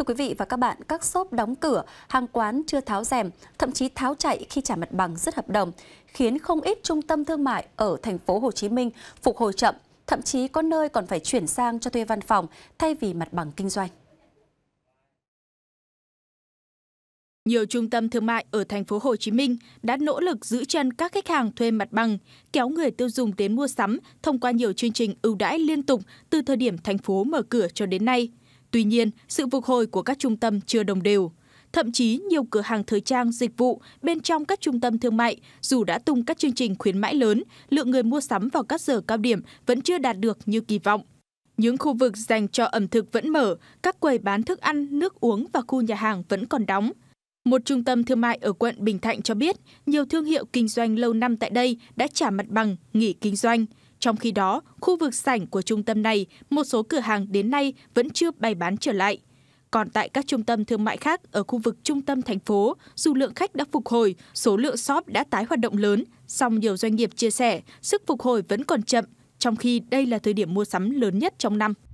Thưa quý vị và các bạn, các shop đóng cửa, hàng quán chưa tháo rèm, thậm chí tháo chạy khi trả mặt bằng rất hợp đồng, khiến không ít trung tâm thương mại ở thành phố Hồ Chí Minh phục hồi chậm, thậm chí có nơi còn phải chuyển sang cho thuê văn phòng thay vì mặt bằng kinh doanh. Nhiều trung tâm thương mại ở thành phố Hồ Chí Minh đã nỗ lực giữ chân các khách hàng thuê mặt bằng, kéo người tiêu dùng đến mua sắm thông qua nhiều chương trình ưu đãi liên tục từ thời điểm thành phố mở cửa cho đến nay. Tuy nhiên, sự phục hồi của các trung tâm chưa đồng đều. Thậm chí nhiều cửa hàng thời trang, dịch vụ bên trong các trung tâm thương mại dù đã tung các chương trình khuyến mãi lớn, lượng người mua sắm vào các giờ cao điểm vẫn chưa đạt được như kỳ vọng. Những khu vực dành cho ẩm thực vẫn mở, các quầy bán thức ăn, nước uống và khu nhà hàng vẫn còn đóng. Một trung tâm thương mại ở quận Bình Thạnh cho biết, nhiều thương hiệu kinh doanh lâu năm tại đây đã trả mặt bằng, nghỉ kinh doanh. Trong khi đó, khu vực sảnh của trung tâm này, một số cửa hàng đến nay vẫn chưa bày bán trở lại. Còn tại các trung tâm thương mại khác ở khu vực trung tâm thành phố, dù lượng khách đã phục hồi, số lượng shop đã tái hoạt động lớn, song nhiều doanh nghiệp chia sẻ sức phục hồi vẫn còn chậm, trong khi đây là thời điểm mua sắm lớn nhất trong năm.